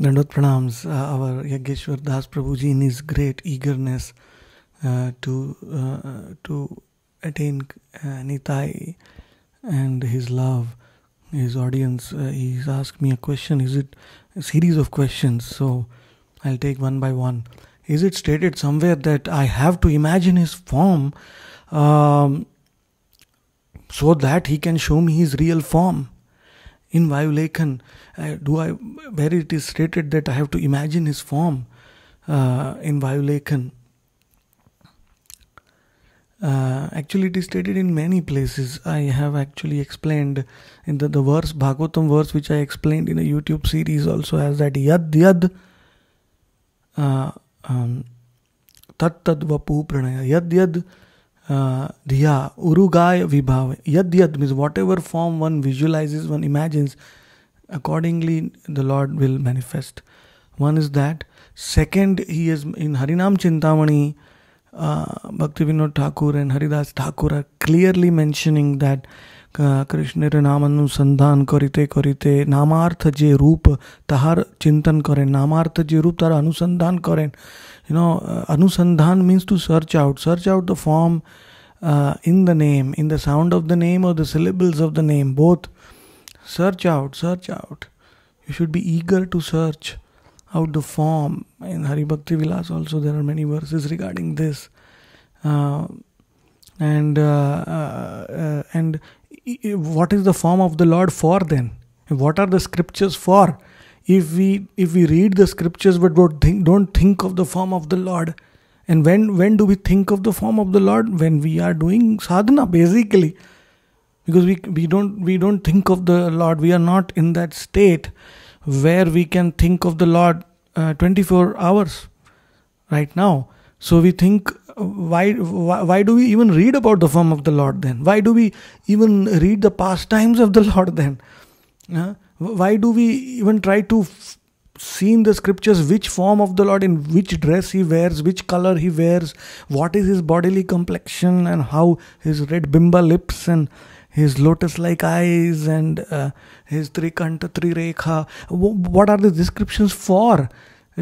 Dandot pranams, uh, our Yageshwar Das Prabhuji in his great eagerness uh, to uh, to attain uh, Nitai and his love, his audience, uh, he's asked me a question. Is it a series of questions? So I'll take one by one. Is it stated somewhere that I have to imagine his form um, so that he can show me his real form? In Vayulekhan, uh, do I, where it is stated that I have to imagine his form uh, in Vayulekhan. Uh, actually, it is stated in many places. I have actually explained in the, the verse, Bhagavatam verse, which I explained in a YouTube series also has that Yad Yad uh, um, Tat Tad Vapu Pranaya. Yad Yad रिया उरुगाय विभाव यद यद means whatever form one visualizes one imagines accordingly the lord will manifest one is that second he is in Harinam Chintamani uh, Bhakti Vinod Thakur and Haridas Thakur are clearly mentioning that কৃষ্ণের নাম অনুসন্ধান করিতে করিতে নামার্থ যে রূপ তাহার চিন্তন করেন নামার্থ যে রূপ তার অনুসন্ধান করেন ইউ নো অনুসন্ধান means to search out search out the form in the name in the sound of the name or the syllables of the name both search out search out you should be eager to search How to form. In Hari Bhakti Vilas also there are many verses regarding this. Uh, and uh, uh, uh and what is the form of the Lord for then? What are the scriptures for? If we if we read the scriptures but don't think, don't think of the form of the Lord, and when when do we think of the form of the Lord? When we are doing sadhana, basically because we we don't we don't think of the lord we are not in that state where we can think of the Lord uh, 24 hours right now. So we think, uh, why, why, why do we even read about the form of the Lord then? Why do we even read the pastimes of the Lord then? Uh, why do we even try to f- see in the scriptures which form of the Lord, in which dress he wears, which color he wears, what is his bodily complexion, and how his red bimba lips and his lotus like eyes and uh, his trikanta trirekha what are the descriptions for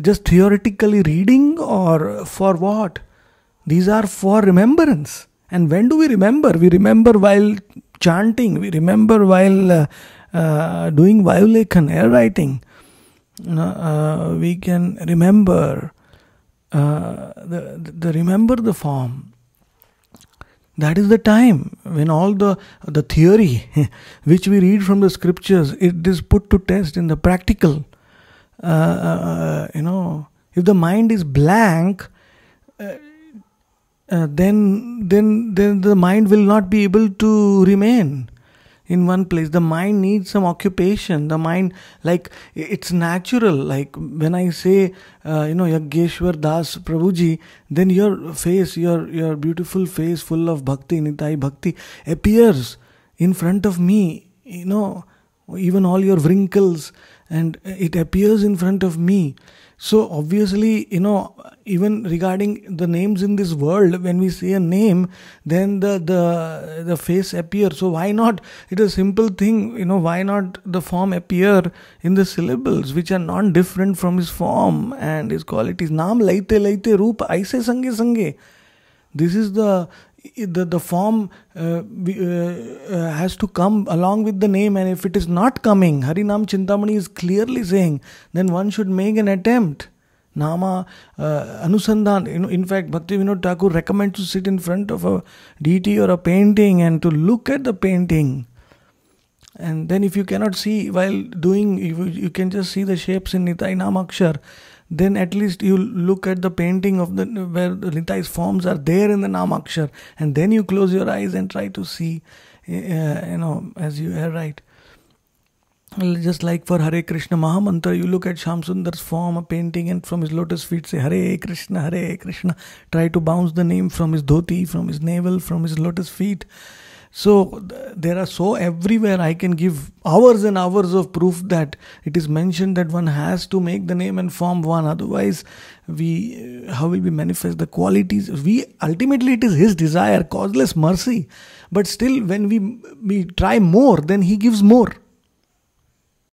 just theoretically reading or for what these are for remembrance and when do we remember we remember while chanting we remember while uh, uh, doing vayulekhan air writing uh, uh, we can remember uh, the, the remember the form that is the time when all the the theory which we read from the scriptures it is put to test in the practical uh, uh you know if the mind is blank uh, uh, then then then the mind will not be able to remain in one place the mind needs some occupation the mind like it's natural like when i say uh, you know yageshwar das prabhuji then your face your your beautiful face full of bhakti nitai bhakti appears in front of me you know even all your wrinkles and it appears in front of me so obviously you know even regarding the names in this world when we see a name then the the the face appears so why not it's a simple thing you know why not the form appear in the syllables which are non different from his form and his qualities naam laite laite roop aise sange sange this is the the, the form uh, uh, uh, has to come along with the name and if it is not coming harinam chintamani is clearly saying then one should make an attempt nama uh, anusandhan you know in fact bhakti vinod thakur recommends to sit in front of a deity or a painting and to look at the painting and then if you cannot see while doing you, you can just see the shapes in nitai namakshar then at least you look at the painting of the where Nitais forms are there in the Namakshar, and then you close your eyes and try to see, uh, you know, as you are eh, right. Just like for Hare Krishna Mahamantra, you look at Shamsundar's form, a painting, and from his lotus feet say Hare Krishna, Hare Krishna. Try to bounce the name from his dhoti, from his navel, from his lotus feet. So there are so everywhere I can give hours and hours of proof that it is mentioned that one has to make the name and form one. Otherwise, we uh, how will we manifest the qualities? We ultimately it is His desire, causeless mercy. But still, when we we try more, then He gives more.